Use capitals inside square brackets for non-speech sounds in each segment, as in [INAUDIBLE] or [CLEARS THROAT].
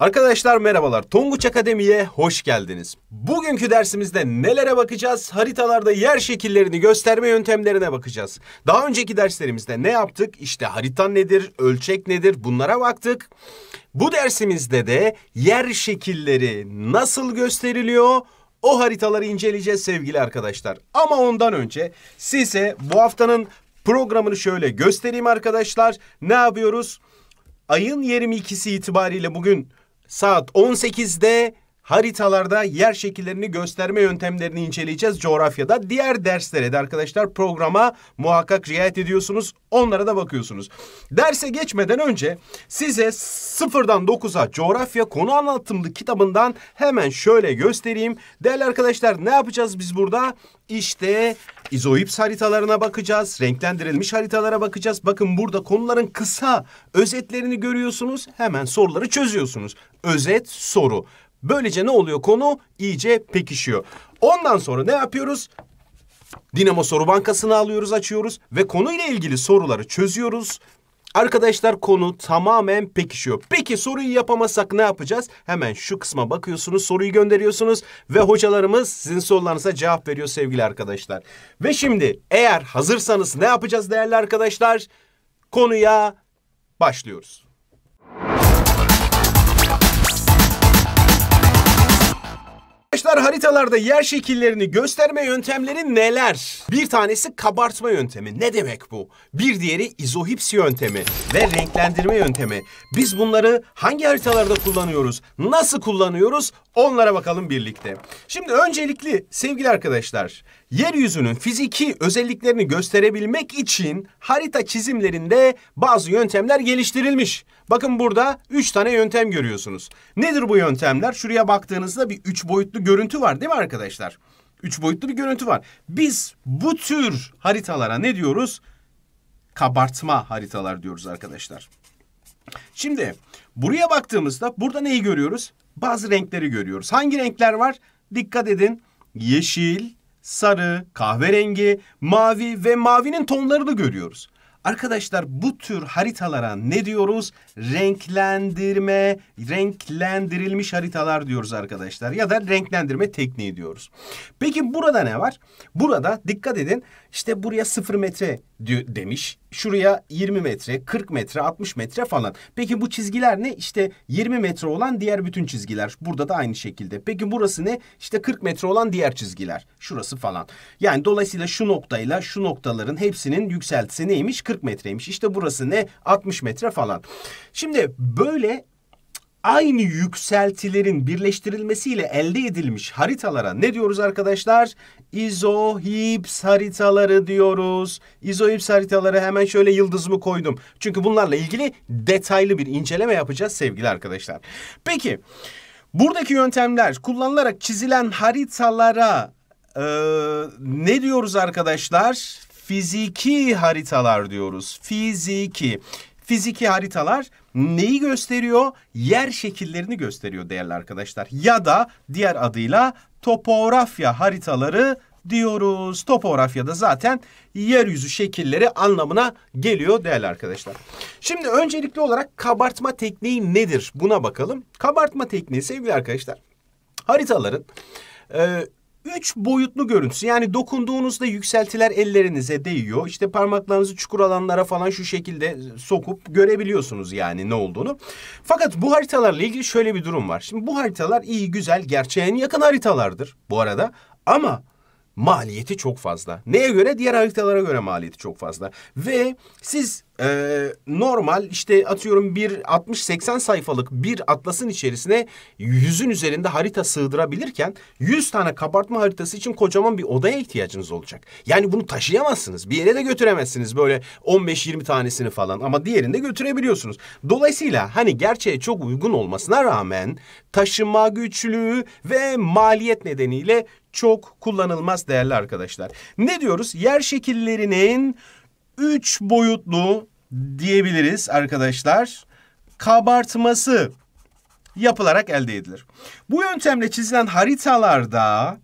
Arkadaşlar merhabalar. Tonguç Akademi'ye hoş geldiniz. Bugünkü dersimizde nelere bakacağız? Haritalarda yer şekillerini gösterme yöntemlerine bakacağız. Daha önceki derslerimizde ne yaptık? İşte harita nedir? Ölçek nedir? Bunlara baktık. Bu dersimizde de yer şekilleri nasıl gösteriliyor? O haritaları inceleyeceğiz sevgili arkadaşlar. Ama ondan önce size bu haftanın programını şöyle göstereyim arkadaşlar. Ne yapıyoruz? Ayın 22'si itibariyle bugün saat 18'de haritalarda yer şekillerini gösterme yöntemlerini inceleyeceğiz coğrafyada. Diğer derslere de arkadaşlar programa muhakkak riayet ediyorsunuz. Onlara da bakıyorsunuz. Derse geçmeden önce size sıfırdan dokuza coğrafya konu anlatımlı kitabından hemen şöyle göstereyim. Değerli arkadaşlar ne yapacağız biz burada? İşte izoips haritalarına bakacağız, renklendirilmiş haritalara bakacağız. Bakın burada konuların kısa özetlerini görüyorsunuz. Hemen soruları çözüyorsunuz. Özet soru. Böylece ne oluyor? Konu iyice pekişiyor. Ondan sonra ne yapıyoruz? Dinamo Soru Bankası'nı alıyoruz, açıyoruz ve konuyla ilgili soruları çözüyoruz. Arkadaşlar konu tamamen pekişiyor. Peki soruyu yapamazsak ne yapacağız? Hemen şu kısma bakıyorsunuz, soruyu gönderiyorsunuz ve hocalarımız sizin sorularınıza cevap veriyor sevgili arkadaşlar. Ve şimdi eğer hazırsanız ne yapacağız değerli arkadaşlar? Konuya başlıyoruz. Çocuklar haritalarda yer şekillerini gösterme yöntemleri neler? Bir tanesi kabartma yöntemi. Ne demek bu? Bir diğeri izohipsi yöntemi ve renklendirme yöntemi. Biz bunları hangi haritalarda kullanıyoruz? Nasıl kullanıyoruz? Onlara bakalım birlikte. Şimdi öncelikli sevgili arkadaşlar, yeryüzünün fiziki özelliklerini gösterebilmek için harita çizimlerinde bazı yöntemler geliştirilmiş. Bakın burada üç tane yöntem görüyorsunuz. Nedir bu yöntemler? Şuraya baktığınızda bir üç boyutlu görüntü var değil mi arkadaşlar? Üç boyutlu bir görüntü var. Biz bu tür haritalara ne diyoruz? Kabartma haritalar diyoruz arkadaşlar. Şimdi buraya baktığımızda burada neyi görüyoruz? Bazı renkleri görüyoruz. Hangi renkler var? Dikkat edin. Yeşil, sarı, kahverengi, mavi ve mavinin tonlarını görüyoruz. Arkadaşlar bu tür haritalara ne diyoruz? Renklendirme, renklendirilmiş haritalar diyoruz arkadaşlar. Ya da renklendirme tekniği diyoruz. Peki burada ne var? Burada dikkat edin işte buraya sıfır metre demiş. Şuraya 20 metre, 40 metre, 60 metre falan. Peki bu çizgiler ne? İşte 20 metre olan diğer bütün çizgiler. Burada da aynı şekilde. Peki burası ne? İşte 40 metre olan diğer çizgiler. Şurası falan. Yani dolayısıyla şu noktayla şu noktaların hepsinin yükseltisi neymiş? 40 metreymiş. İşte burası ne? 60 metre falan. Şimdi böyle aynı yükseltilerin birleştirilmesiyle elde edilmiş haritalara ne diyoruz arkadaşlar? İzohips haritaları diyoruz. İzohips haritaları hemen şöyle yıldızımı koydum. Çünkü bunlarla ilgili detaylı bir inceleme yapacağız sevgili arkadaşlar. Peki buradaki yöntemler kullanılarak çizilen haritalara e, ne diyoruz arkadaşlar? Fiziki haritalar diyoruz. Fiziki. Fiziki haritalar neyi gösteriyor? Yer şekillerini gösteriyor değerli arkadaşlar. Ya da diğer adıyla topografya haritaları diyoruz. Topografya da zaten yeryüzü şekilleri anlamına geliyor değerli arkadaşlar. Şimdi öncelikli olarak kabartma tekniği nedir? Buna bakalım. Kabartma tekniği sevgili arkadaşlar haritaların e, üç boyutlu görüntüsü. Yani dokunduğunuzda yükseltiler ellerinize değiyor. İşte parmaklarınızı çukur alanlara falan şu şekilde sokup görebiliyorsunuz yani ne olduğunu. Fakat bu haritalarla ilgili şöyle bir durum var. Şimdi bu haritalar iyi güzel gerçeğe yakın haritalardır bu arada. Ama maliyeti çok fazla. Neye göre? Diğer haritalara göre maliyeti çok fazla. Ve siz e, normal işte atıyorum bir 60-80 sayfalık bir atlasın içerisine yüzün üzerinde harita sığdırabilirken 100 tane kabartma haritası için kocaman bir odaya ihtiyacınız olacak. Yani bunu taşıyamazsınız. Bir yere de götüremezsiniz böyle 15-20 tanesini falan ama diğerinde götürebiliyorsunuz. Dolayısıyla hani gerçeğe çok uygun olmasına rağmen taşıma güçlüğü ve maliyet nedeniyle çok kullanılmaz değerli arkadaşlar. Ne diyoruz? Yer şekillerinin üç boyutlu diyebiliriz arkadaşlar. Kabartması yapılarak elde edilir. Bu yöntemle çizilen haritalarda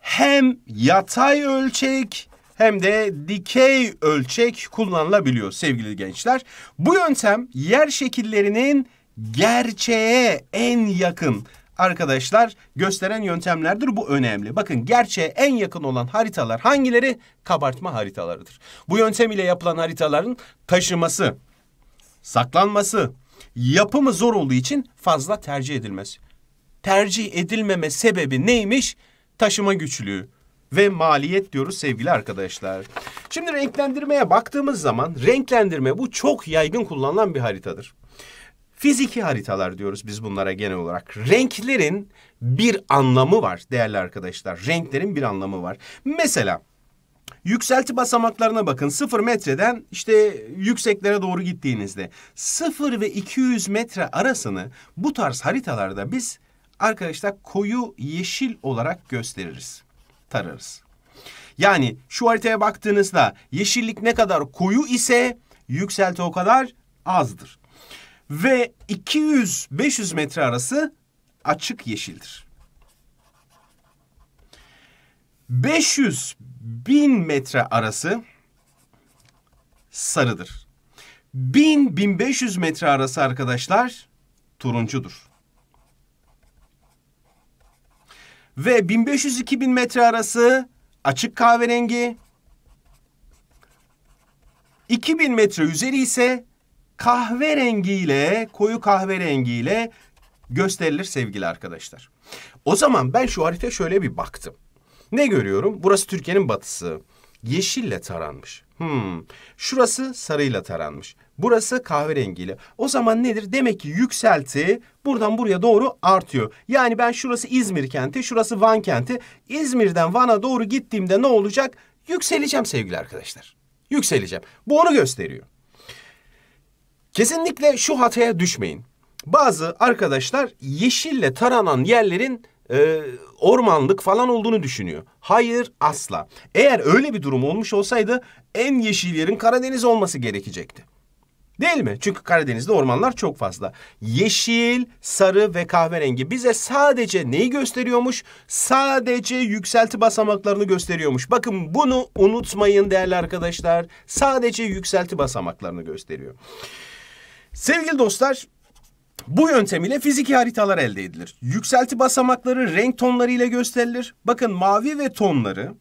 hem yatay ölçek hem de dikey ölçek kullanılabiliyor sevgili gençler. Bu yöntem yer şekillerinin gerçeğe en yakın arkadaşlar gösteren yöntemlerdir. Bu önemli. Bakın gerçeğe en yakın olan haritalar hangileri? Kabartma haritalarıdır. Bu yöntem ile yapılan haritaların taşıması, saklanması, yapımı zor olduğu için fazla tercih edilmez. Tercih edilmeme sebebi neymiş? Taşıma güçlüğü ve maliyet diyoruz sevgili arkadaşlar. Şimdi renklendirmeye baktığımız zaman renklendirme bu çok yaygın kullanılan bir haritadır. Fiziki haritalar diyoruz biz bunlara genel olarak. Renklerin bir anlamı var değerli arkadaşlar. Renklerin bir anlamı var. Mesela Yükselti basamaklarına bakın. 0 metreden işte yükseklere doğru gittiğinizde 0 ve 200 metre arasını bu tarz haritalarda biz arkadaşlar koyu yeşil olarak gösteririz, tararız. Yani şu haritaya baktığınızda yeşillik ne kadar koyu ise yükselti o kadar azdır ve 200-500 metre arası açık yeşildir. 500-1000 metre arası sarıdır. 1000-1500 metre arası arkadaşlar turuncudur. Ve 1500-2000 metre arası açık kahverengi. 2000 metre üzeri ise kahverengiyle, koyu kahverengiyle gösterilir sevgili arkadaşlar. O zaman ben şu harita şöyle bir baktım. Ne görüyorum? Burası Türkiye'nin batısı. Yeşille taranmış. Hmm. Şurası sarıyla taranmış. Burası kahverengiyle. O zaman nedir? Demek ki yükselti buradan buraya doğru artıyor. Yani ben şurası İzmir kenti, şurası Van kenti. İzmir'den Van'a doğru gittiğimde ne olacak? Yükseleceğim sevgili arkadaşlar. Yükseleceğim. Bu onu gösteriyor. Kesinlikle şu hataya düşmeyin. Bazı arkadaşlar yeşille taranan yerlerin e, ormanlık falan olduğunu düşünüyor. Hayır asla. Eğer öyle bir durum olmuş olsaydı en yeşil yerin Karadeniz olması gerekecekti. Değil mi? Çünkü Karadeniz'de ormanlar çok fazla. Yeşil, sarı ve kahverengi bize sadece neyi gösteriyormuş? Sadece yükselti basamaklarını gösteriyormuş. Bakın bunu unutmayın değerli arkadaşlar. Sadece yükselti basamaklarını gösteriyor. Sevgili dostlar, bu yöntem ile fiziki haritalar elde edilir. Yükselti basamakları renk tonları ile gösterilir. Bakın mavi ve tonları,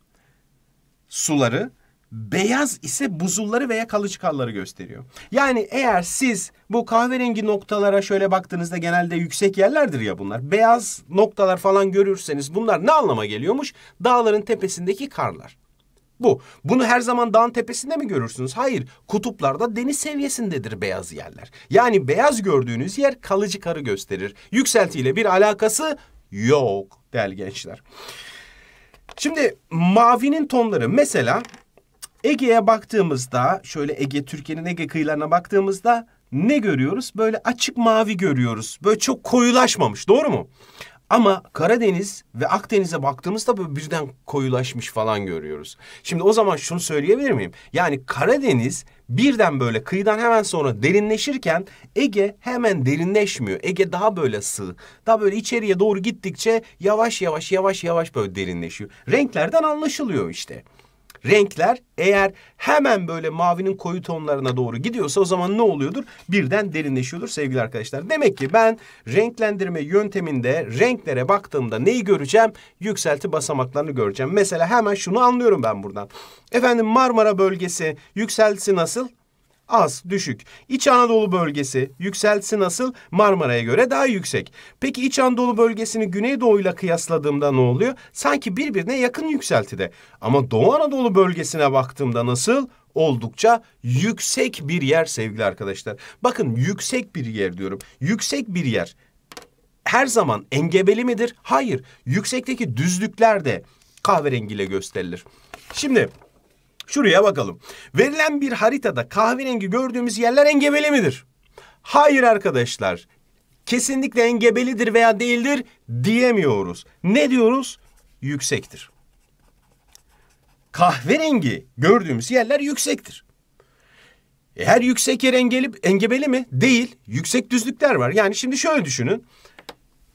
suları, beyaz ise buzulları veya kalıçkalları gösteriyor. Yani eğer siz bu kahverengi noktalara şöyle baktığınızda genelde yüksek yerlerdir ya bunlar. Beyaz noktalar falan görürseniz bunlar ne anlama geliyormuş? Dağların tepesindeki karlar bu. Bunu her zaman dağın tepesinde mi görürsünüz? Hayır. Kutuplarda deniz seviyesindedir beyaz yerler. Yani beyaz gördüğünüz yer kalıcı karı gösterir. Yükseltiyle bir alakası yok değerli gençler. Şimdi mavinin tonları mesela Ege'ye baktığımızda şöyle Ege Türkiye'nin Ege kıyılarına baktığımızda ne görüyoruz? Böyle açık mavi görüyoruz. Böyle çok koyulaşmamış doğru mu? Ama Karadeniz ve Akdeniz'e baktığımızda böyle birden koyulaşmış falan görüyoruz. Şimdi o zaman şunu söyleyebilir miyim? Yani Karadeniz birden böyle kıyıdan hemen sonra derinleşirken Ege hemen derinleşmiyor. Ege daha böyle sığ. Daha böyle içeriye doğru gittikçe yavaş yavaş yavaş yavaş böyle derinleşiyor. Renklerden anlaşılıyor işte renkler eğer hemen böyle mavinin koyu tonlarına doğru gidiyorsa o zaman ne oluyordur? Birden derinleşiyordur sevgili arkadaşlar. Demek ki ben renklendirme yönteminde renklere baktığımda neyi göreceğim? Yükselti basamaklarını göreceğim. Mesela hemen şunu anlıyorum ben buradan. Efendim Marmara bölgesi yükseltisi nasıl? az, düşük. İç Anadolu bölgesi yükseltisi nasıl? Marmara'ya göre daha yüksek. Peki İç Anadolu bölgesini Güneydoğu'yla kıyasladığımda ne oluyor? Sanki birbirine yakın yükseltide. Ama Doğu Anadolu bölgesine baktığımda nasıl? Oldukça yüksek bir yer sevgili arkadaşlar. Bakın yüksek bir yer diyorum. Yüksek bir yer. Her zaman engebeli midir? Hayır. Yüksekteki düzlükler de kahverengiyle gösterilir. Şimdi Şuraya bakalım. Verilen bir haritada kahverengi gördüğümüz yerler engebeli midir? Hayır arkadaşlar. Kesinlikle engebelidir veya değildir diyemiyoruz. Ne diyoruz? Yüksektir. Kahverengi gördüğümüz yerler yüksektir. E her yüksek yer engeli, engebeli mi? Değil. Yüksek düzlükler var. Yani şimdi şöyle düşünün.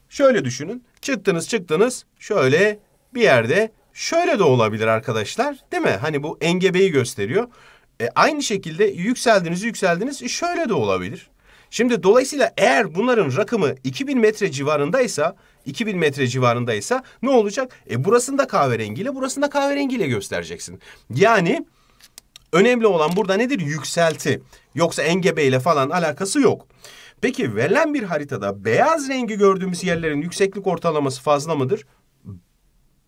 Şöyle düşünün. Çıktınız çıktınız. Şöyle bir yerde Şöyle de olabilir arkadaşlar değil mi? Hani bu engebeyi gösteriyor. E, aynı şekilde yükseldiniz yükseldiniz e, şöyle de olabilir. Şimdi dolayısıyla eğer bunların rakımı 2000 metre civarındaysa 2000 metre civarındaysa ne olacak? E burasında kahverengiyle burasında kahverengiyle göstereceksin. Yani önemli olan burada nedir? Yükselti. Yoksa engebeyle falan alakası yok. Peki verilen bir haritada beyaz rengi gördüğümüz yerlerin yükseklik ortalaması fazla mıdır?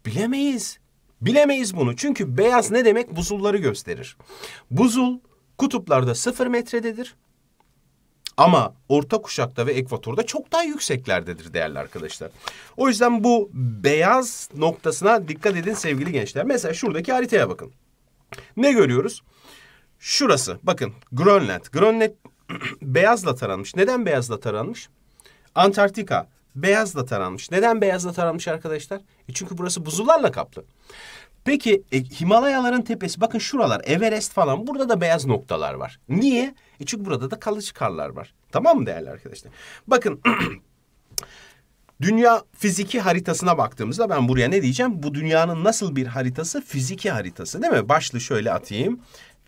Bilemeyiz. Bilemeyiz bunu. Çünkü beyaz ne demek? Buzulları gösterir. Buzul kutuplarda sıfır metrededir. Ama orta kuşakta ve ekvatorda çok daha yükseklerdedir değerli arkadaşlar. O yüzden bu beyaz noktasına dikkat edin sevgili gençler. Mesela şuradaki haritaya bakın. Ne görüyoruz? Şurası bakın Grönland. Grönland [CLEARS THROAT] beyazla taranmış. Neden beyazla taranmış? Antarktika beyazla taranmış. Neden beyazla taranmış arkadaşlar? E çünkü burası buzullarla kaplı. Peki e, Himalayaların tepesi bakın şuralar Everest falan burada da beyaz noktalar var. Niye? E çünkü burada da kalıcı karlar var. Tamam mı değerli arkadaşlar? Bakın [CLEARS THROAT] dünya fiziki haritasına baktığımızda ben buraya ne diyeceğim? Bu dünyanın nasıl bir haritası? Fiziki haritası değil mi? Başlı şöyle atayım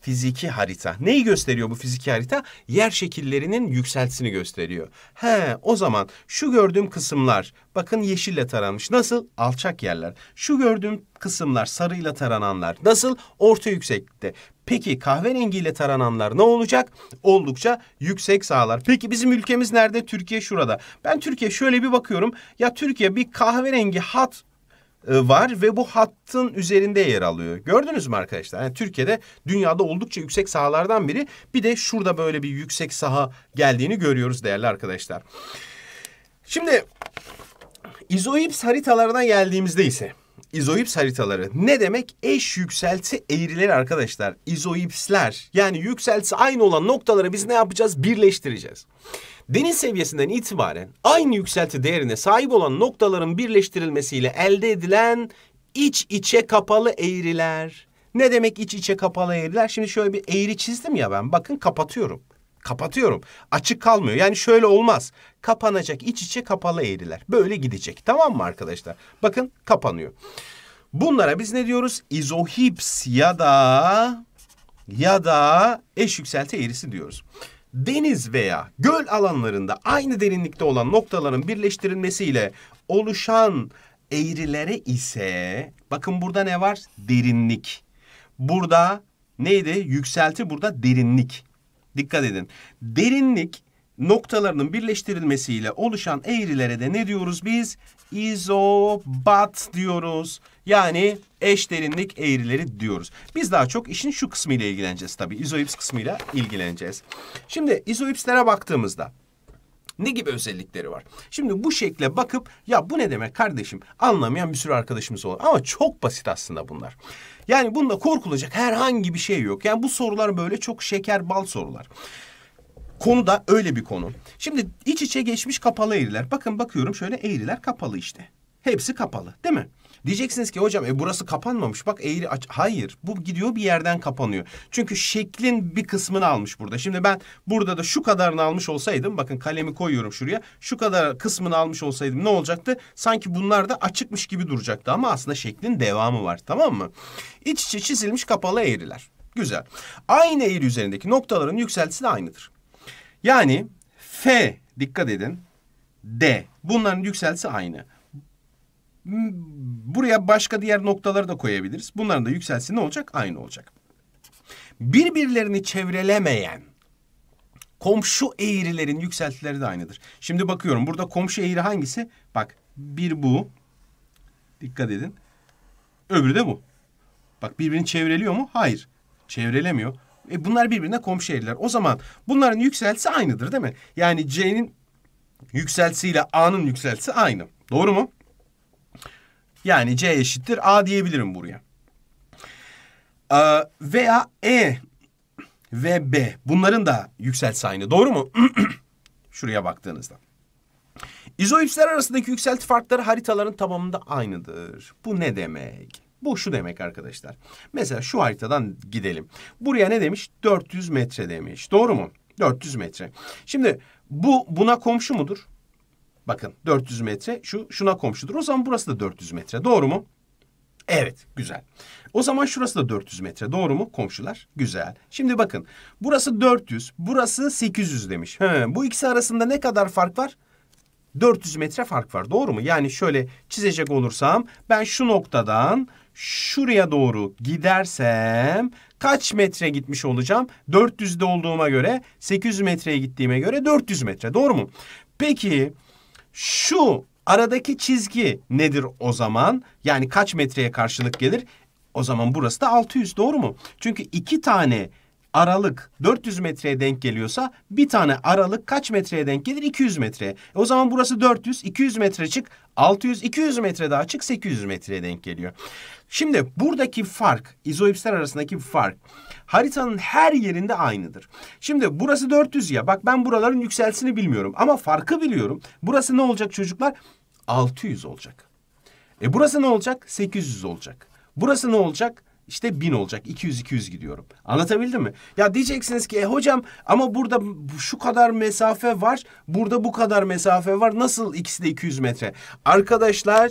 fiziki harita. Neyi gösteriyor bu fiziki harita? Yer şekillerinin yükseltisini gösteriyor. He, o zaman şu gördüğüm kısımlar bakın yeşille taranmış. Nasıl? Alçak yerler. Şu gördüğüm kısımlar sarıyla tarananlar. Nasıl? Orta yükseklikte. Peki kahverengiyle tarananlar ne olacak? Oldukça yüksek sağlar. Peki bizim ülkemiz nerede? Türkiye şurada. Ben Türkiye şöyle bir bakıyorum. Ya Türkiye bir kahverengi hat e, var ve bu hattın üzerinde yer alıyor. Gördünüz mü arkadaşlar? Yani Türkiye'de dünyada oldukça yüksek sahalardan biri. Bir de şurada böyle bir yüksek saha geldiğini görüyoruz değerli arkadaşlar. Şimdi izoips haritalarına geldiğimizde ise izoips haritaları ne demek? Eş yükselti eğrileri arkadaşlar. İzoipsler yani yükselti aynı olan noktaları biz ne yapacağız? Birleştireceğiz. Deniz seviyesinden itibaren aynı yükselti değerine sahip olan noktaların birleştirilmesiyle elde edilen iç içe kapalı eğriler. Ne demek iç içe kapalı eğriler? Şimdi şöyle bir eğri çizdim ya ben. Bakın kapatıyorum. Kapatıyorum. Açık kalmıyor. Yani şöyle olmaz. Kapanacak iç içe kapalı eğriler. Böyle gidecek. Tamam mı arkadaşlar? Bakın kapanıyor. Bunlara biz ne diyoruz? İzohips ya da ya da eş yükselti eğrisi diyoruz deniz veya göl alanlarında aynı derinlikte olan noktaların birleştirilmesiyle oluşan eğrilere ise bakın burada ne var? Derinlik. Burada neydi? Yükselti burada derinlik. Dikkat edin. Derinlik noktalarının birleştirilmesiyle oluşan eğrilere de ne diyoruz biz? İzobat diyoruz. Yani eş derinlik eğrileri diyoruz. Biz daha çok işin şu kısmı ile ilgileneceğiz tabii. İzoips kısmıyla ilgileneceğiz. Şimdi izoipslere baktığımızda ne gibi özellikleri var? Şimdi bu şekle bakıp ya bu ne demek kardeşim anlamayan bir sürü arkadaşımız olur. Ama çok basit aslında bunlar. Yani bunda korkulacak herhangi bir şey yok. Yani bu sorular böyle çok şeker bal sorular. Konu da öyle bir konu. Şimdi iç içe geçmiş kapalı eğriler. Bakın bakıyorum şöyle eğriler kapalı işte. Hepsi kapalı değil mi? Diyeceksiniz ki hocam e burası kapanmamış. Bak eğri aç. Hayır. Bu gidiyor bir yerden kapanıyor. Çünkü şeklin bir kısmını almış burada. Şimdi ben burada da şu kadarını almış olsaydım. Bakın kalemi koyuyorum şuraya. Şu kadar kısmını almış olsaydım ne olacaktı? Sanki bunlar da açıkmış gibi duracaktı. Ama aslında şeklin devamı var. Tamam mı? İç içe çizilmiş kapalı eğriler. Güzel. Aynı eğri üzerindeki noktaların yükseltisi de aynıdır. Yani F dikkat edin. D. Bunların yükseltisi aynı. Buraya başka diğer noktaları da koyabiliriz. Bunların da yükselsi ne olacak? Aynı olacak. Birbirlerini çevrelemeyen komşu eğrilerin yükseltileri de aynıdır. Şimdi bakıyorum burada komşu eğri hangisi? Bak bir bu. Dikkat edin. Öbürü de bu. Bak birbirini çevreliyor mu? Hayır. Çevrelemiyor. E bunlar birbirine komşu eğriler. O zaman bunların yükseltisi aynıdır değil mi? Yani C'nin yükseltisiyle A'nın yükseltisi aynı. Doğru mu? Yani C eşittir A diyebilirim buraya. Ee, veya E ve B bunların da yükselti aynı doğru mu? [CLEARS THROAT] Şuraya baktığınızda. İzoipsler arasındaki yükselti farkları haritaların tamamında aynıdır. Bu ne demek? Bu şu demek arkadaşlar. Mesela şu haritadan gidelim. Buraya ne demiş? 400 metre demiş. Doğru mu? 400 metre. Şimdi bu buna komşu mudur? Bakın 400 metre şu şuna komşudur. O zaman burası da 400 metre. Doğru mu? Evet, güzel. O zaman şurası da 400 metre. Doğru mu komşular? Güzel. Şimdi bakın. Burası 400, burası 800 demiş. He, bu ikisi arasında ne kadar fark var? 400 metre fark var. Doğru mu? Yani şöyle çizecek olursam ben şu noktadan şuraya doğru gidersem kaç metre gitmiş olacağım? 400'de olduğuma göre 800 metreye gittiğime göre 400 metre. Doğru mu? Peki şu aradaki çizgi nedir o zaman? Yani kaç metreye karşılık gelir? O zaman burası da 600 doğru mu? Çünkü iki tane aralık 400 metreye denk geliyorsa bir tane aralık kaç metreye denk gelir? 200 metre. o zaman burası 400, 200 metre çık, 600, 200 metre daha çık 800 metreye denk geliyor. Şimdi buradaki fark, izoipsler arasındaki fark haritanın her yerinde aynıdır. Şimdi burası 400 ya. Bak ben buraların yükselsini bilmiyorum ama farkı biliyorum. Burası ne olacak çocuklar? 600 olacak. E burası ne olacak? 800 olacak. Burası ne olacak? İşte 1000 olacak. 200-200 gidiyorum. Anlatabildim mi? Ya diyeceksiniz ki e hocam ama burada şu kadar mesafe var. Burada bu kadar mesafe var. Nasıl ikisi de 200 metre? Arkadaşlar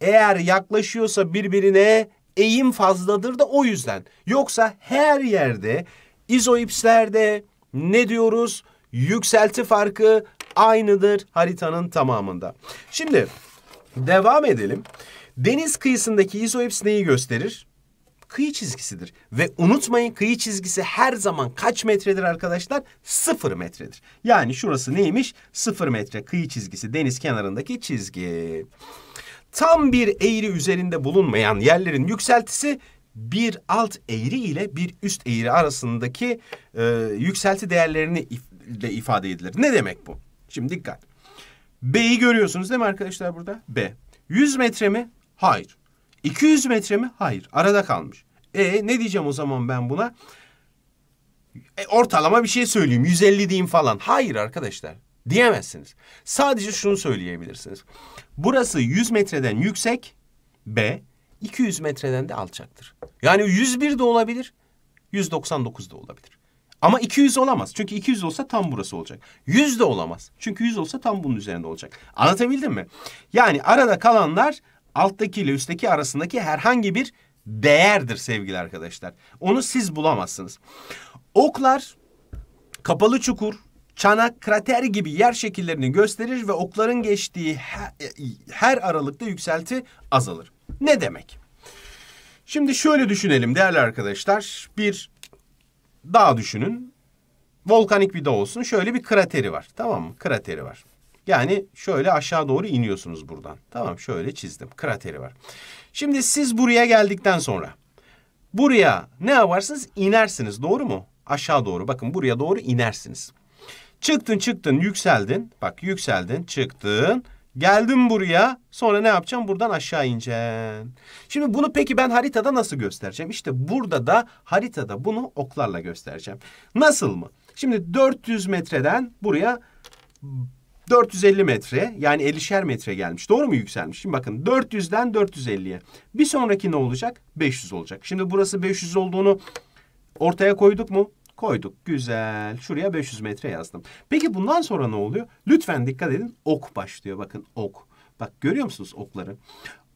eğer yaklaşıyorsa birbirine eğim fazladır da o yüzden. Yoksa her yerde izoipslerde ne diyoruz? Yükselti farkı aynıdır haritanın tamamında. Şimdi devam edelim. Deniz kıyısındaki izoips neyi gösterir? Kıyı çizgisidir. Ve unutmayın kıyı çizgisi her zaman kaç metredir arkadaşlar? Sıfır metredir. Yani şurası neymiş? Sıfır metre kıyı çizgisi deniz kenarındaki çizgi tam bir eğri üzerinde bulunmayan yerlerin yükseltisi bir alt eğri ile bir üst eğri arasındaki e, yükselti değerlerini if de ifade edilir. Ne demek bu? Şimdi dikkat. B'yi görüyorsunuz değil mi arkadaşlar burada? B. 100 metre mi? Hayır. 200 metre mi? Hayır. Arada kalmış. E ne diyeceğim o zaman ben buna? E, ortalama bir şey söyleyeyim. 150 diyeyim falan. Hayır arkadaşlar diyemezsiniz. Sadece şunu söyleyebilirsiniz. Burası 100 metreden yüksek B, 200 metreden de alçaktır. Yani 101 de olabilir, 199 da olabilir. Ama 200 olamaz. Çünkü 200 olsa tam burası olacak. 100 de olamaz. Çünkü 100 olsa tam bunun üzerinde olacak. Anlatabildim mi? Yani arada kalanlar alttaki ile üstteki arasındaki herhangi bir değerdir sevgili arkadaşlar. Onu siz bulamazsınız. Oklar, kapalı çukur, çanak krater gibi yer şekillerini gösterir ve okların geçtiği e, her, aralıkta yükselti azalır. Ne demek? Şimdi şöyle düşünelim değerli arkadaşlar. Bir dağ düşünün. Volkanik bir dağ olsun. Şöyle bir krateri var. Tamam mı? Krateri var. Yani şöyle aşağı doğru iniyorsunuz buradan. Tamam şöyle çizdim. Krateri var. Şimdi siz buraya geldikten sonra buraya ne yaparsınız? İnersiniz doğru mu? Aşağı doğru bakın buraya doğru inersiniz. Çıktın çıktın yükseldin. Bak yükseldin çıktın. Geldim buraya. Sonra ne yapacağım? Buradan aşağı ineceğim. Şimdi bunu peki ben haritada nasıl göstereceğim? İşte burada da haritada bunu oklarla göstereceğim. Nasıl mı? Şimdi 400 metreden buraya 450 metre yani 50'şer metre gelmiş. Doğru mu yükselmiş? Şimdi bakın 400'den 450'ye. Bir sonraki ne olacak? 500 olacak. Şimdi burası 500 olduğunu ortaya koyduk mu? Koyduk. Güzel. Şuraya 500 metre yazdım. Peki bundan sonra ne oluyor? Lütfen dikkat edin. Ok başlıyor. Bakın ok. Bak görüyor musunuz okları?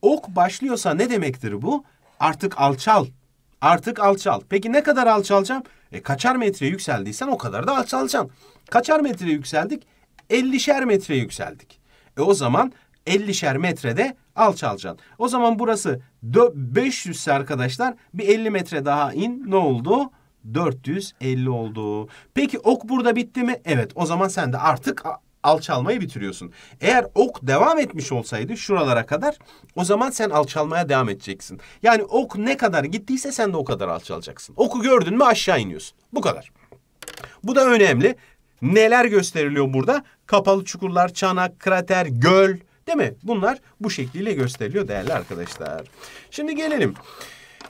Ok başlıyorsa ne demektir bu? Artık alçal. Artık alçal. Peki ne kadar alçalacağım? E kaçar metre yükseldiysen o kadar da alçalacağım. Kaçar metre yükseldik? 50'şer metre yükseldik. E o zaman 50'şer metrede alçalacaksın. O zaman burası 500 ise arkadaşlar bir 50 metre daha in ne oldu? 450 oldu. Peki ok burada bitti mi? Evet o zaman sen de artık alçalmayı bitiriyorsun. Eğer ok devam etmiş olsaydı şuralara kadar o zaman sen alçalmaya devam edeceksin. Yani ok ne kadar gittiyse sen de o kadar alçalacaksın. Oku gördün mü aşağı iniyorsun. Bu kadar. Bu da önemli. Neler gösteriliyor burada? Kapalı çukurlar, çanak, krater, göl değil mi? Bunlar bu şekliyle gösteriliyor değerli arkadaşlar. Şimdi gelelim.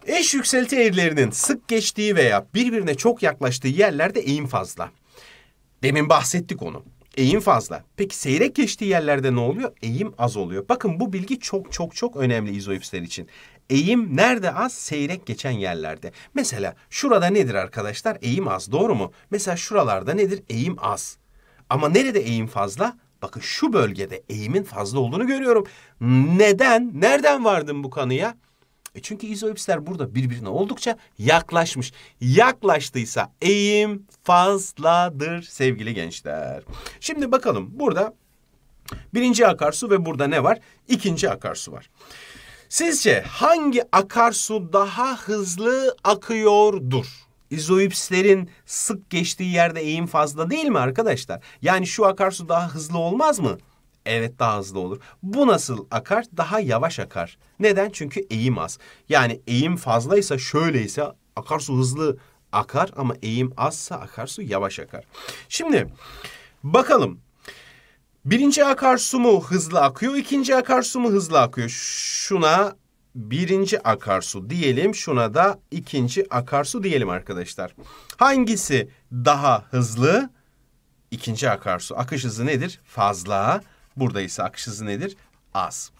Eş yükselti eğrilerinin sık geçtiği veya birbirine çok yaklaştığı yerlerde eğim fazla. Demin bahsettik onu. Eğim fazla. Peki seyrek geçtiği yerlerde ne oluyor? Eğim az oluyor. Bakın bu bilgi çok çok çok önemli izoipsler için. Eğim nerede az? Seyrek geçen yerlerde. Mesela şurada nedir arkadaşlar? Eğim az. Doğru mu? Mesela şuralarda nedir? Eğim az. Ama nerede eğim fazla? Bakın şu bölgede eğimin fazla olduğunu görüyorum. Neden? Nereden vardım bu kanıya? E çünkü izoipsler burada birbirine oldukça yaklaşmış. Yaklaştıysa eğim fazladır sevgili gençler. Şimdi bakalım burada birinci akarsu ve burada ne var? İkinci akarsu var. Sizce hangi akarsu daha hızlı akıyordur? İzoipslerin sık geçtiği yerde eğim fazla değil mi arkadaşlar? Yani şu akarsu daha hızlı olmaz mı? Evet daha hızlı olur. Bu nasıl akar? Daha yavaş akar. Neden? Çünkü eğim az. Yani eğim fazlaysa şöyleyse akarsu hızlı akar ama eğim azsa akarsu yavaş akar. Şimdi bakalım. Birinci akarsu mu hızlı akıyor, İkinci akarsu mu hızlı akıyor? Şuna birinci akarsu diyelim, şuna da ikinci akarsu diyelim arkadaşlar. Hangisi daha hızlı? İkinci akarsu. Akış hızı nedir? Fazla. Burada ise akış hızı nedir? Az.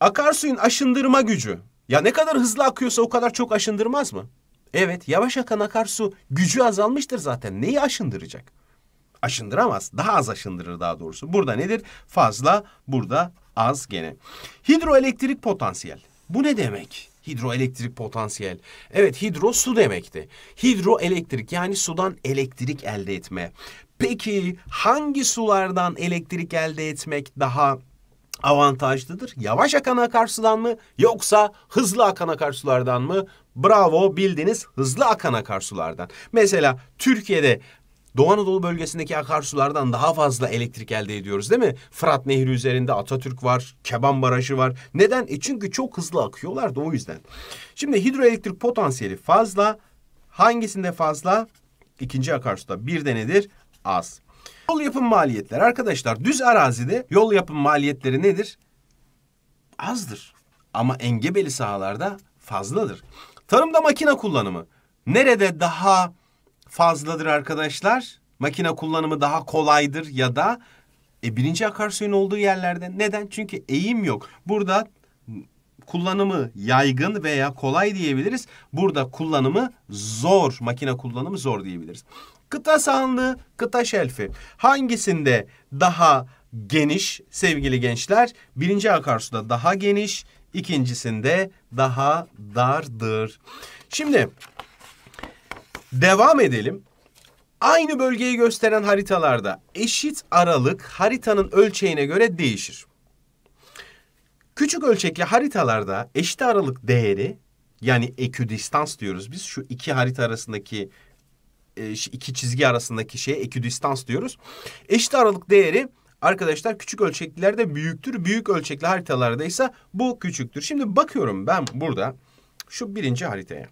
Akarsuyun aşındırma gücü. Ya ne kadar hızlı akıyorsa o kadar çok aşındırmaz mı? Evet yavaş akan akarsu gücü azalmıştır zaten. Neyi aşındıracak? Aşındıramaz. Daha az aşındırır daha doğrusu. Burada nedir? Fazla, burada az gene. Hidroelektrik potansiyel. Bu ne demek? Hidroelektrik potansiyel. Evet hidro su demekti. Hidroelektrik yani sudan elektrik elde etme. Peki hangi sulardan elektrik elde etmek daha avantajlıdır? Yavaş akan akarsudan mı yoksa hızlı akan akarsulardan mı? Bravo bildiniz hızlı akan akarsulardan. Mesela Türkiye'de Doğu Anadolu bölgesindeki akarsulardan daha fazla elektrik elde ediyoruz değil mi? Fırat Nehri üzerinde Atatürk var, Keban Barajı var. Neden? E çünkü çok hızlı akıyorlar da o yüzden. Şimdi hidroelektrik potansiyeli fazla. Hangisinde fazla? İkinci akarsuda bir de nedir? az. Yol yapım maliyetleri arkadaşlar düz arazide yol yapım maliyetleri nedir? Azdır. Ama engebeli sahalarda fazladır. Tarımda makine kullanımı. Nerede daha fazladır arkadaşlar? Makine kullanımı daha kolaydır ya da e, birinci akarsuyun olduğu yerlerde. Neden? Çünkü eğim yok. Burada kullanımı yaygın veya kolay diyebiliriz. Burada kullanımı zor, makine kullanımı zor diyebiliriz. Kıta sahanlığı, kıta şelfi. Hangisinde daha geniş sevgili gençler? Birinci akarsuda daha geniş, ikincisinde daha dardır. Şimdi devam edelim. Aynı bölgeyi gösteren haritalarda eşit aralık haritanın ölçeğine göre değişir. Küçük ölçekli haritalarda eşit aralık değeri yani ekü eküdistans diyoruz biz. Şu iki harita arasındaki e, iki çizgi arasındaki şeye ekidistans diyoruz. Eşit aralık değeri arkadaşlar küçük ölçeklilerde büyüktür. Büyük ölçekli haritalarda ise bu küçüktür. Şimdi bakıyorum ben burada şu birinci haritaya.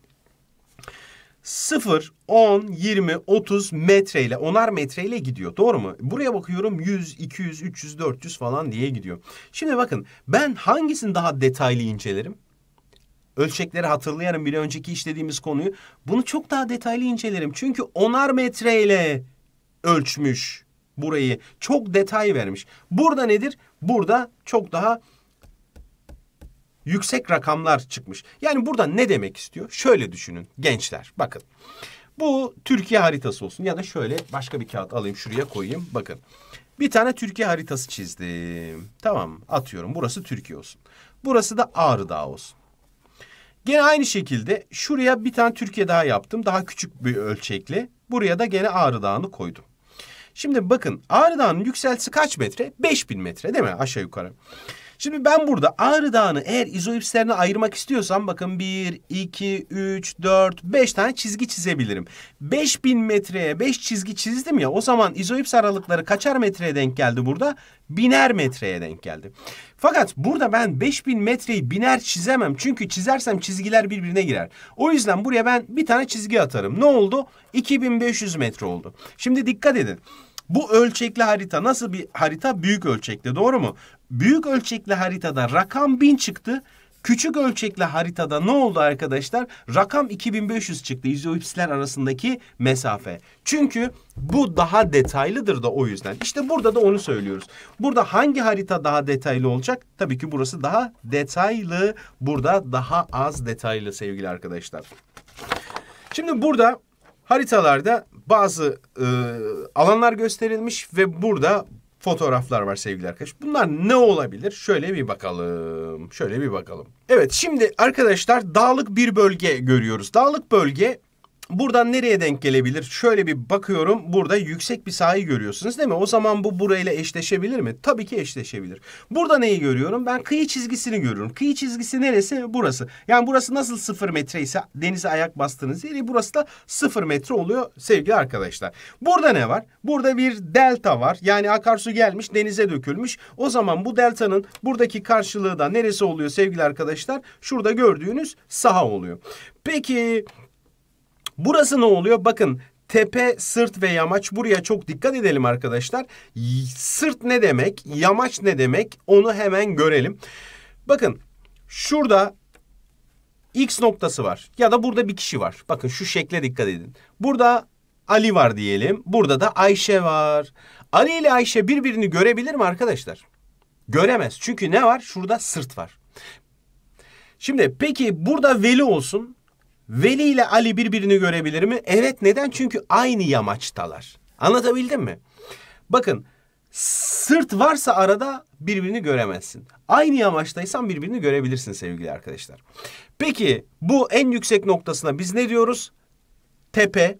0, 10, 20, 30 metreyle, onar metreyle gidiyor. Doğru mu? Buraya bakıyorum 100, 200, 300, 400 falan diye gidiyor. Şimdi bakın ben hangisini daha detaylı incelerim? ölçekleri hatırlayarak bile önceki işlediğimiz konuyu bunu çok daha detaylı incelerim. Çünkü onar metreyle ölçmüş burayı. Çok detay vermiş. Burada nedir? Burada çok daha yüksek rakamlar çıkmış. Yani burada ne demek istiyor? Şöyle düşünün gençler. Bakın. Bu Türkiye haritası olsun ya da şöyle başka bir kağıt alayım şuraya koyayım. Bakın. Bir tane Türkiye haritası çizdim. Tamam atıyorum. Burası Türkiye olsun. Burası da Ağrı Dağı olsun. Gene aynı şekilde şuraya bir tane Türkiye daha yaptım. Daha küçük bir ölçekli. Buraya da gene Ağrı Dağı'nı koydum. Şimdi bakın Ağrı Dağı'nın yükseltisi kaç metre? 5000 metre değil mi aşağı yukarı? Şimdi ben burada Ağrı Dağı'nı eğer izoipslerine ayırmak istiyorsam bakın bir, iki, üç, dört, beş tane çizgi çizebilirim. Beş bin metreye beş çizgi çizdim ya o zaman izoips aralıkları kaçar metreye denk geldi burada? Biner metreye denk geldi. Fakat burada ben 5000 metreyi biner çizemem. Çünkü çizersem çizgiler birbirine girer. O yüzden buraya ben bir tane çizgi atarım. Ne oldu? 2500 metre oldu. Şimdi dikkat edin. Bu ölçekli harita nasıl bir harita? Büyük ölçekli doğru mu? büyük ölçekli haritada rakam 1000 çıktı. Küçük ölçekli haritada ne oldu arkadaşlar? Rakam 2500 çıktı izoipsler arasındaki mesafe. Çünkü bu daha detaylıdır da o yüzden. İşte burada da onu söylüyoruz. Burada hangi harita daha detaylı olacak? Tabii ki burası daha detaylı. Burada daha az detaylı sevgili arkadaşlar. Şimdi burada haritalarda bazı e, alanlar gösterilmiş ve burada fotoğraflar var sevgili arkadaş. Bunlar ne olabilir? Şöyle bir bakalım. Şöyle bir bakalım. Evet şimdi arkadaşlar dağlık bir bölge görüyoruz. Dağlık bölge Buradan nereye denk gelebilir? Şöyle bir bakıyorum. Burada yüksek bir sahayı görüyorsunuz değil mi? O zaman bu burayla eşleşebilir mi? Tabii ki eşleşebilir. Burada neyi görüyorum? Ben kıyı çizgisini görüyorum. Kıyı çizgisi neresi? Burası. Yani burası nasıl sıfır metre ise denize ayak bastığınız yeri burası da sıfır metre oluyor sevgili arkadaşlar. Burada ne var? Burada bir delta var. Yani akarsu gelmiş denize dökülmüş. O zaman bu deltanın buradaki karşılığı da neresi oluyor sevgili arkadaşlar? Şurada gördüğünüz saha oluyor. Peki Burası ne oluyor? Bakın tepe, sırt ve yamaç buraya çok dikkat edelim arkadaşlar. Sırt ne demek? Yamaç ne demek? Onu hemen görelim. Bakın şurada X noktası var ya da burada bir kişi var. Bakın şu şekle dikkat edin. Burada Ali var diyelim. Burada da Ayşe var. Ali ile Ayşe birbirini görebilir mi arkadaşlar? Göremez. Çünkü ne var? Şurada sırt var. Şimdi peki burada veli olsun. Veli ile Ali birbirini görebilir mi? Evet neden? Çünkü aynı yamaçtalar. Anlatabildim mi? Bakın sırt varsa arada birbirini göremezsin. Aynı yamaçtaysan birbirini görebilirsin sevgili arkadaşlar. Peki bu en yüksek noktasına biz ne diyoruz? Tepe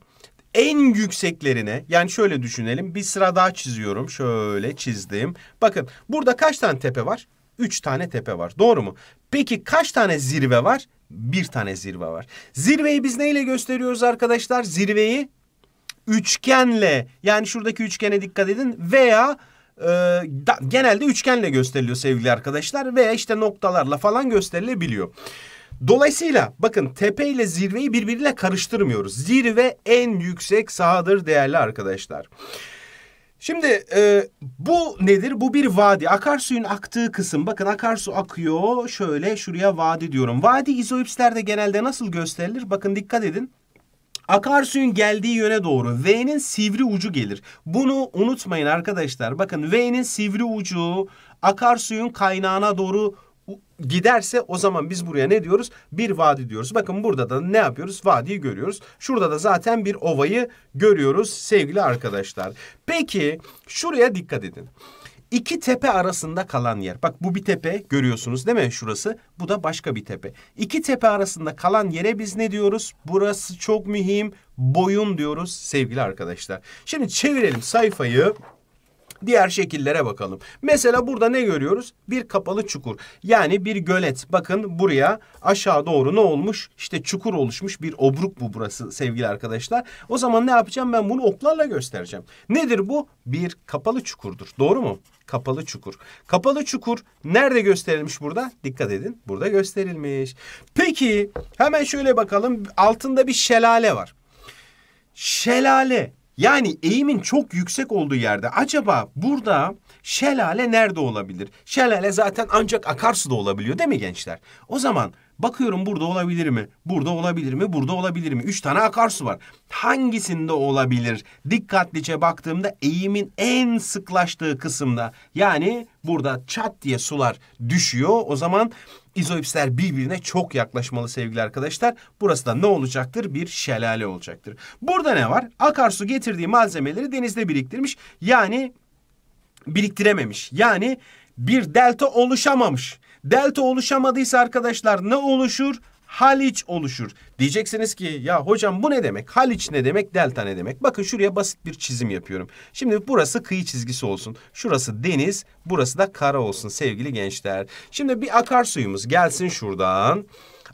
en yükseklerine yani şöyle düşünelim bir sıra daha çiziyorum şöyle çizdim. Bakın burada kaç tane tepe var? Üç tane tepe var doğru mu? Peki kaç tane zirve var? bir tane zirve var. Zirveyi biz neyle gösteriyoruz arkadaşlar? Zirveyi üçgenle yani şuradaki üçgene dikkat edin veya e, da, genelde üçgenle gösteriliyor sevgili arkadaşlar veya işte noktalarla falan gösterilebiliyor. Dolayısıyla bakın tepe ile zirveyi birbiriyle karıştırmıyoruz. Zirve en yüksek sahadır değerli arkadaşlar. Arkadaşlar. Şimdi e, bu nedir? Bu bir vadi. Akarsuyun aktığı kısım. Bakın akarsu akıyor. Şöyle şuraya vadi diyorum. Vadi izoipslerde genelde nasıl gösterilir? Bakın dikkat edin. Akarsuyun geldiği yöne doğru V'nin sivri ucu gelir. Bunu unutmayın arkadaşlar. Bakın V'nin sivri ucu akarsuyun kaynağına doğru giderse o zaman biz buraya ne diyoruz? Bir vadi diyoruz. Bakın burada da ne yapıyoruz? Vadiyi görüyoruz. Şurada da zaten bir ovayı görüyoruz sevgili arkadaşlar. Peki şuraya dikkat edin. İki tepe arasında kalan yer. Bak bu bir tepe görüyorsunuz değil mi şurası? Bu da başka bir tepe. İki tepe arasında kalan yere biz ne diyoruz? Burası çok mühim. Boyun diyoruz sevgili arkadaşlar. Şimdi çevirelim sayfayı. Diğer şekillere bakalım. Mesela burada ne görüyoruz? Bir kapalı çukur. Yani bir gölet. Bakın buraya aşağı doğru ne olmuş? İşte çukur oluşmuş. Bir obruk bu burası sevgili arkadaşlar. O zaman ne yapacağım? Ben bunu oklarla göstereceğim. Nedir bu? Bir kapalı çukurdur. Doğru mu? Kapalı çukur. Kapalı çukur nerede gösterilmiş burada? Dikkat edin. Burada gösterilmiş. Peki hemen şöyle bakalım. Altında bir şelale var. Şelale yani eğimin çok yüksek olduğu yerde acaba burada şelale nerede olabilir? Şelale zaten ancak akarsu da olabiliyor değil mi gençler? O zaman bakıyorum burada olabilir mi? Burada olabilir mi? Burada olabilir mi? Üç tane akarsu var. Hangisinde olabilir? Dikkatlice baktığımda eğimin en sıklaştığı kısımda. Yani burada çat diye sular düşüyor. O zaman İzoipsler birbirine çok yaklaşmalı sevgili arkadaşlar. Burası da ne olacaktır? Bir şelale olacaktır. Burada ne var? Akarsu getirdiği malzemeleri denizde biriktirmiş. Yani biriktirememiş. Yani bir delta oluşamamış. Delta oluşamadıysa arkadaşlar ne oluşur? Haliç oluşur. Diyeceksiniz ki ya hocam bu ne demek? Haliç ne demek? Delta ne demek? Bakın şuraya basit bir çizim yapıyorum. Şimdi burası kıyı çizgisi olsun. Şurası deniz, burası da kara olsun sevgili gençler. Şimdi bir akarsuyumuz gelsin şuradan.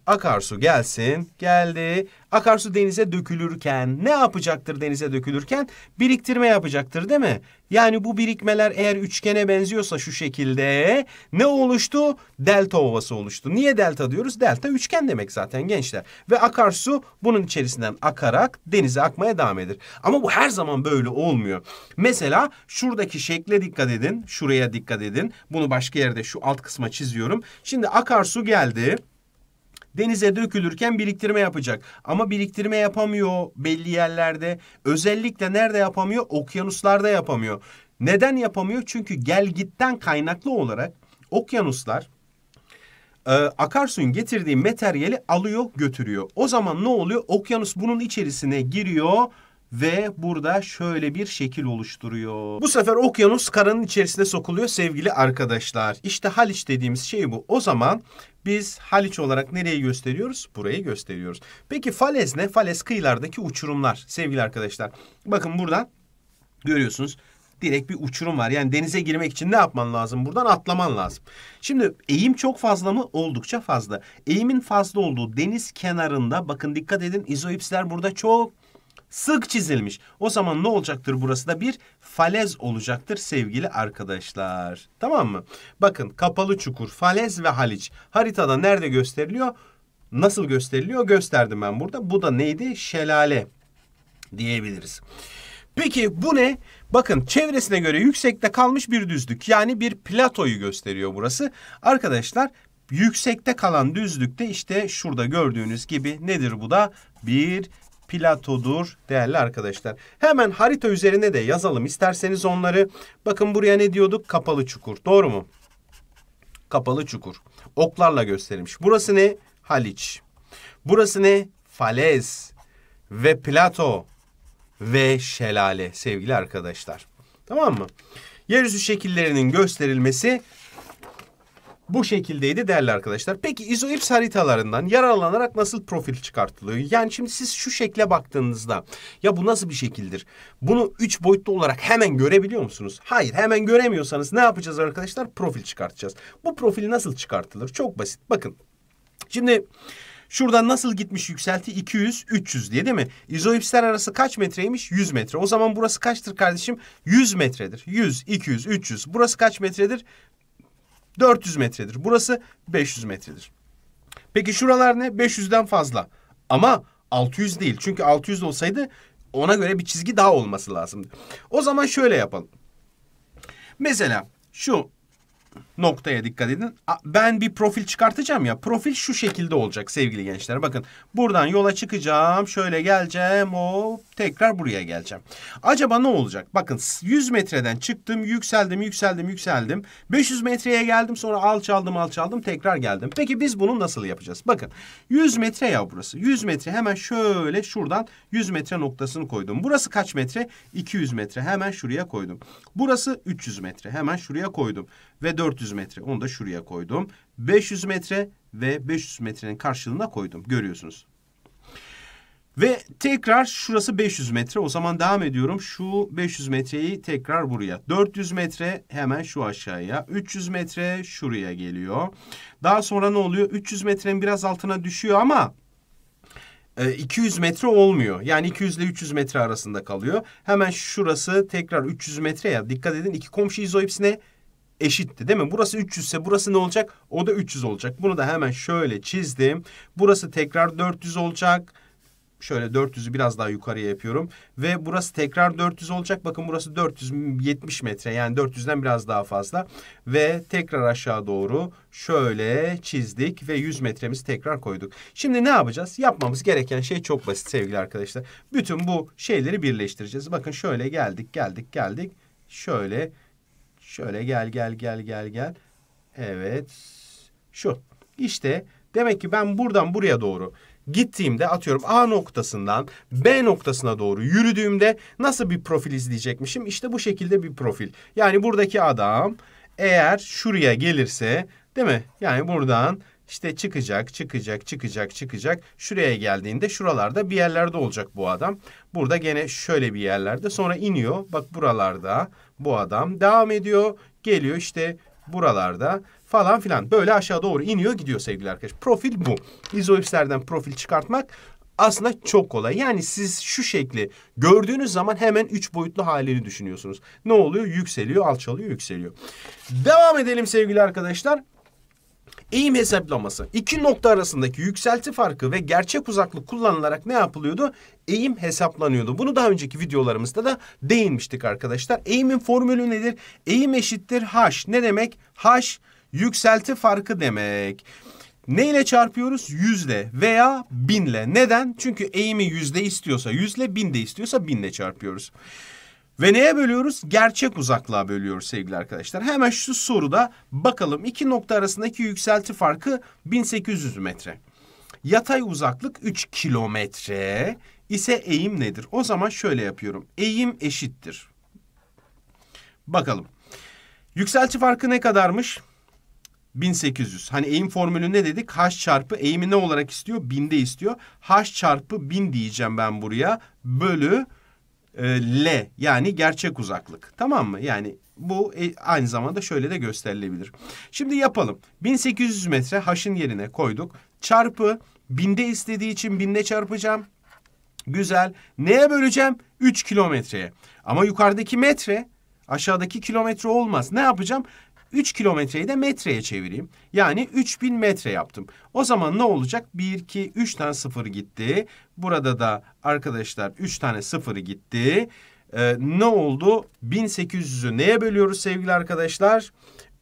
Akarsu gelsin. Geldi. Akarsu denize dökülürken ne yapacaktır denize dökülürken? Biriktirme yapacaktır değil mi? Yani bu birikmeler eğer üçgene benziyorsa şu şekilde ne oluştu? Delta ovası oluştu. Niye delta diyoruz? Delta üçgen demek zaten gençler. Ve akarsu bunun içerisinden akarak denize akmaya devam eder. Ama bu her zaman böyle olmuyor. Mesela şuradaki şekle dikkat edin. Şuraya dikkat edin. Bunu başka yerde şu alt kısma çiziyorum. Şimdi akarsu geldi denize dökülürken biriktirme yapacak. Ama biriktirme yapamıyor belli yerlerde. Özellikle nerede yapamıyor? Okyanuslarda yapamıyor. Neden yapamıyor? Çünkü gelgitten kaynaklı olarak okyanuslar e, akarsuyun getirdiği materyali alıyor götürüyor. O zaman ne oluyor? Okyanus bunun içerisine giriyor ve burada şöyle bir şekil oluşturuyor. Bu sefer okyanus karanın içerisine sokuluyor sevgili arkadaşlar. İşte Haliç dediğimiz şey bu. O zaman biz Haliç olarak nereyi gösteriyoruz? Burayı gösteriyoruz. Peki falez ne? Falez kıyılardaki uçurumlar sevgili arkadaşlar. Bakın buradan görüyorsunuz direkt bir uçurum var. Yani denize girmek için ne yapman lazım? Buradan atlaman lazım. Şimdi eğim çok fazla mı? Oldukça fazla. Eğimin fazla olduğu deniz kenarında bakın dikkat edin izoipsler burada çok sık çizilmiş. O zaman ne olacaktır burası da bir falez olacaktır sevgili arkadaşlar. Tamam mı? Bakın kapalı çukur, falez ve haliç. Haritada nerede gösteriliyor? Nasıl gösteriliyor? Gösterdim ben burada. Bu da neydi? Şelale diyebiliriz. Peki bu ne? Bakın çevresine göre yüksekte kalmış bir düzlük. Yani bir platoyu gösteriyor burası. Arkadaşlar yüksekte kalan düzlükte işte şurada gördüğünüz gibi nedir bu da? Bir Plato'dur değerli arkadaşlar. Hemen harita üzerine de yazalım isterseniz onları. Bakın buraya ne diyorduk? Kapalı çukur. Doğru mu? Kapalı çukur. Oklarla gösterilmiş. Burası ne? Haliç. Burası ne? Falez ve plato ve şelale sevgili arkadaşlar. Tamam mı? Yeryüzü şekillerinin gösterilmesi bu şekildeydi değerli arkadaşlar. Peki izoips haritalarından yararlanarak nasıl profil çıkartılıyor? Yani şimdi siz şu şekle baktığınızda ya bu nasıl bir şekildir? Bunu üç boyutlu olarak hemen görebiliyor musunuz? Hayır hemen göremiyorsanız ne yapacağız arkadaşlar? Profil çıkartacağız. Bu profil nasıl çıkartılır? Çok basit. Bakın şimdi... Şuradan nasıl gitmiş yükselti? 200, 300 diye değil mi? İzoipsler arası kaç metreymiş? 100 metre. O zaman burası kaçtır kardeşim? 100 metredir. 100, 200, 300. Burası kaç metredir? 400 metredir. Burası 500 metredir. Peki şuralar ne? 500'den fazla. Ama 600 değil. Çünkü 600 olsaydı ona göre bir çizgi daha olması lazımdı. O zaman şöyle yapalım. Mesela şu noktaya dikkat edin. Ben bir profil çıkartacağım ya. Profil şu şekilde olacak sevgili gençler. Bakın buradan yola çıkacağım. Şöyle geleceğim. O tekrar buraya geleceğim. Acaba ne olacak? Bakın 100 metreden çıktım. Yükseldim, yükseldim, yükseldim. 500 metreye geldim. Sonra alçaldım, alçaldım. Tekrar geldim. Peki biz bunu nasıl yapacağız? Bakın 100 metre ya burası. 100 metre hemen şöyle şuradan 100 metre noktasını koydum. Burası kaç metre? 200 metre. Hemen şuraya koydum. Burası 300 metre. Hemen şuraya koydum ve 400 metre. Onu da şuraya koydum. 500 metre ve 500 metrenin karşılığına koydum. Görüyorsunuz. Ve tekrar şurası 500 metre. O zaman devam ediyorum. Şu 500 metreyi tekrar buraya. 400 metre hemen şu aşağıya. 300 metre şuraya geliyor. Daha sonra ne oluyor? 300 metrenin biraz altına düşüyor ama 200 e, metre olmuyor. Yani 200 ile 300 metre arasında kalıyor. Hemen şurası tekrar 300 metre ya. Dikkat edin iki komşu izoipsine eşitti değil mi? Burası 300 ise burası ne olacak? O da 300 olacak. Bunu da hemen şöyle çizdim. Burası tekrar 400 olacak. Şöyle 400'ü biraz daha yukarıya yapıyorum. Ve burası tekrar 400 olacak. Bakın burası 470 metre. Yani 400'den biraz daha fazla. Ve tekrar aşağı doğru şöyle çizdik ve 100 metremizi tekrar koyduk. Şimdi ne yapacağız? Yapmamız gereken şey çok basit sevgili arkadaşlar. Bütün bu şeyleri birleştireceğiz. Bakın şöyle geldik, geldik, geldik. Şöyle Şöyle gel gel gel gel gel. Evet. Şu. İşte demek ki ben buradan buraya doğru gittiğimde atıyorum A noktasından B noktasına doğru yürüdüğümde nasıl bir profil izleyecekmişim? İşte bu şekilde bir profil. Yani buradaki adam eğer şuraya gelirse değil mi? Yani buradan işte çıkacak, çıkacak, çıkacak, çıkacak. Şuraya geldiğinde şuralarda bir yerlerde olacak bu adam. Burada gene şöyle bir yerlerde. Sonra iniyor. Bak buralarda bu adam devam ediyor. Geliyor işte buralarda falan filan. Böyle aşağı doğru iniyor gidiyor sevgili arkadaş. Profil bu. İzoipslerden profil çıkartmak aslında çok kolay. Yani siz şu şekli gördüğünüz zaman hemen üç boyutlu halini düşünüyorsunuz. Ne oluyor? Yükseliyor, alçalıyor, yükseliyor. Devam edelim sevgili arkadaşlar eğim hesaplaması. İki nokta arasındaki yükselti farkı ve gerçek uzaklık kullanılarak ne yapılıyordu? Eğim hesaplanıyordu. Bunu daha önceki videolarımızda da değinmiştik arkadaşlar. Eğimin formülü nedir? Eğim eşittir h. Ne demek? H yükselti farkı demek. Ne ile çarpıyoruz? Yüzle veya binle. Neden? Çünkü eğimi yüzde istiyorsa yüzle, binde istiyorsa binle çarpıyoruz. Ve neye bölüyoruz? Gerçek uzaklığa bölüyoruz sevgili arkadaşlar. Hemen şu soruda bakalım İki nokta arasındaki yükselti farkı 1800 metre. Yatay uzaklık 3 kilometre ise eğim nedir? O zaman şöyle yapıyorum. Eğim eşittir. Bakalım. Yükselti farkı ne kadarmış? 1800. Hani eğim formülü ne dedik? H çarpı eğimi ne olarak istiyor? Binde istiyor. H çarpı 1000 diyeceğim ben buraya. Bölü ee, L yani gerçek uzaklık. Tamam mı? Yani bu e, aynı zamanda şöyle de gösterilebilir. Şimdi yapalım. 1800 metre haşın yerine koyduk. Çarpı binde istediği için binde çarpacağım. Güzel. Neye böleceğim? 3 kilometreye. Ama yukarıdaki metre aşağıdaki kilometre olmaz. Ne yapacağım? 3 kilometreyi de metreye çevireyim. Yani 3000 metre yaptım. O zaman ne olacak? 1, 2, 3 tane sıfır gitti. Burada da arkadaşlar 3 tane sıfır gitti. Ee, ne oldu? 1800'ü neye bölüyoruz sevgili arkadaşlar?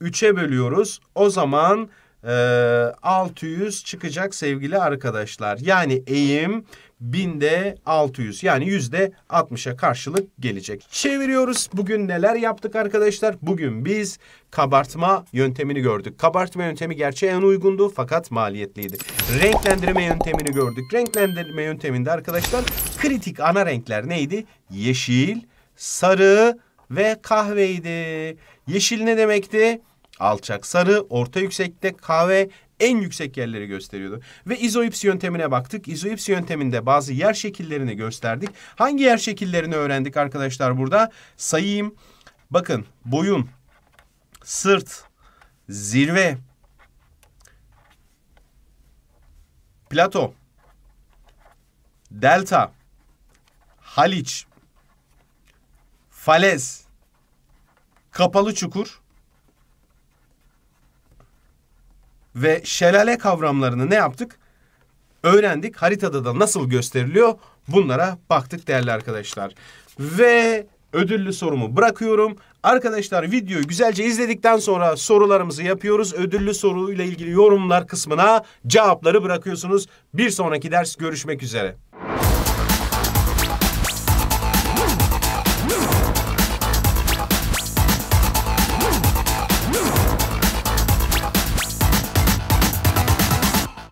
3'e bölüyoruz. O zaman e, 600 çıkacak sevgili arkadaşlar. Yani eğim binde 600 yani yüzde 60'a karşılık gelecek. Çeviriyoruz. Bugün neler yaptık arkadaşlar? Bugün biz kabartma yöntemini gördük. Kabartma yöntemi gerçi en uygundu fakat maliyetliydi. Renklendirme yöntemini gördük. Renklendirme yönteminde arkadaşlar kritik ana renkler neydi? Yeşil, sarı ve kahveydi. Yeşil ne demekti? Alçak sarı, orta yüksekte kahve, en yüksek yerleri gösteriyordu. Ve izoips yöntemine baktık. İzoips yönteminde bazı yer şekillerini gösterdik. Hangi yer şekillerini öğrendik arkadaşlar burada? Sayayım. Bakın boyun, sırt, zirve, plato, delta, haliç, falez, kapalı çukur, ve şelale kavramlarını ne yaptık? Öğrendik. Haritada da nasıl gösteriliyor? Bunlara baktık değerli arkadaşlar. Ve ödüllü sorumu bırakıyorum. Arkadaşlar videoyu güzelce izledikten sonra sorularımızı yapıyoruz. Ödüllü soruyla ilgili yorumlar kısmına cevapları bırakıyorsunuz. Bir sonraki ders görüşmek üzere.